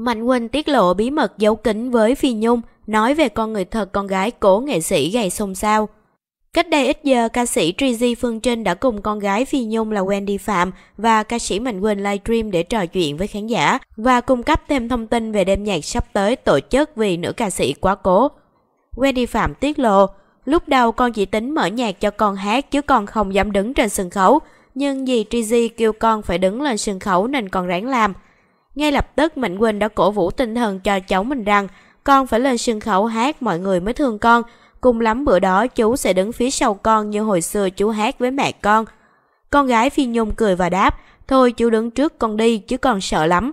Mạnh Quỳnh tiết lộ bí mật giấu kín với Phi Nhung nói về con người thật con gái cố nghệ sĩ gây xôn xao. Cách đây ít giờ, ca sĩ Trizy Phương Trinh đã cùng con gái Phi Nhung là Wendy Phạm và ca sĩ Mạnh Quỳnh livestream để trò chuyện với khán giả và cung cấp thêm thông tin về đêm nhạc sắp tới tổ chức vì nữ ca sĩ quá cố. Wendy Phạm tiết lộ, lúc đầu con chỉ tính mở nhạc cho con hát chứ con không dám đứng trên sân khấu, nhưng vì Trizy kêu con phải đứng lên sân khấu nên con ráng làm – ngay lập tức Mạnh Quỳnh đã cổ vũ tinh thần cho cháu mình rằng con phải lên sân khấu hát mọi người mới thương con. Cùng lắm bữa đó chú sẽ đứng phía sau con như hồi xưa chú hát với mẹ con. Con gái Phi Nhung cười và đáp, thôi chú đứng trước con đi chứ còn sợ lắm.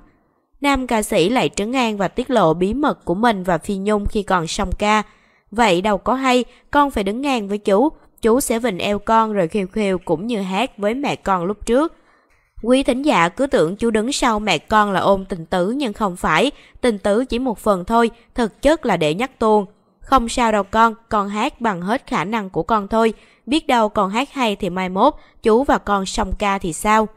Nam ca sĩ lại trấn an và tiết lộ bí mật của mình và Phi Nhung khi còn song ca. Vậy đâu có hay, con phải đứng ngang với chú, chú sẽ vịnh eo con rồi khều khều cũng như hát với mẹ con lúc trước. Quý thính giả cứ tưởng chú đứng sau mẹ con là ôm tình tứ nhưng không phải, tình tứ chỉ một phần thôi, thực chất là để nhắc tuôn. Không sao đâu con, con hát bằng hết khả năng của con thôi, biết đâu con hát hay thì mai mốt, chú và con song ca thì sao?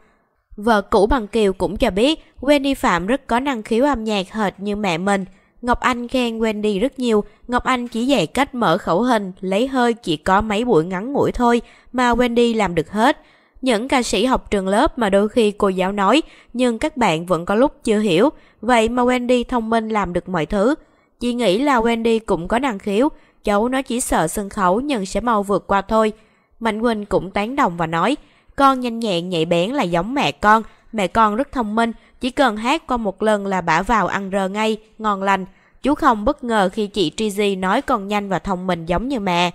Vợ cũ bằng Kiều cũng cho biết Wendy Phạm rất có năng khiếu âm nhạc hệt như mẹ mình. Ngọc Anh khen Wendy rất nhiều, Ngọc Anh chỉ dạy cách mở khẩu hình, lấy hơi chỉ có mấy buổi ngắn ngủi thôi mà Wendy làm được hết những ca sĩ học trường lớp mà đôi khi cô giáo nói, nhưng các bạn vẫn có lúc chưa hiểu, vậy mà Wendy thông minh làm được mọi thứ. Chị nghĩ là Wendy cũng có năng khiếu, cháu nó chỉ sợ sân khấu nhưng sẽ mau vượt qua thôi. Mạnh Quỳnh cũng tán đồng và nói, con nhanh nhẹn nhạy bén là giống mẹ con, mẹ con rất thông minh, chỉ cần hát con một lần là bả vào ăn rờ ngay, ngon lành. Chú không bất ngờ khi chị Trizy nói con nhanh và thông minh giống như mẹ.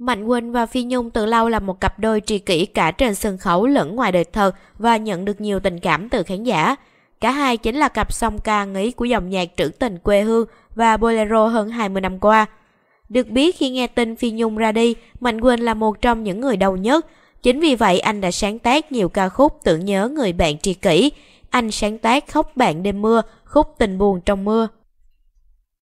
Mạnh Quỳnh và Phi Nhung từ lâu là một cặp đôi tri kỷ cả trên sân khấu lẫn ngoài đời thật và nhận được nhiều tình cảm từ khán giả. Cả hai chính là cặp song ca nghĩ của dòng nhạc trữ tình quê hương và bolero hơn 20 năm qua. Được biết khi nghe tin Phi Nhung ra đi, Mạnh Quỳnh là một trong những người đầu nhất. Chính vì vậy anh đã sáng tác nhiều ca khúc tưởng nhớ người bạn tri kỷ. Anh sáng tác Khóc bạn đêm mưa, khúc tình buồn trong mưa.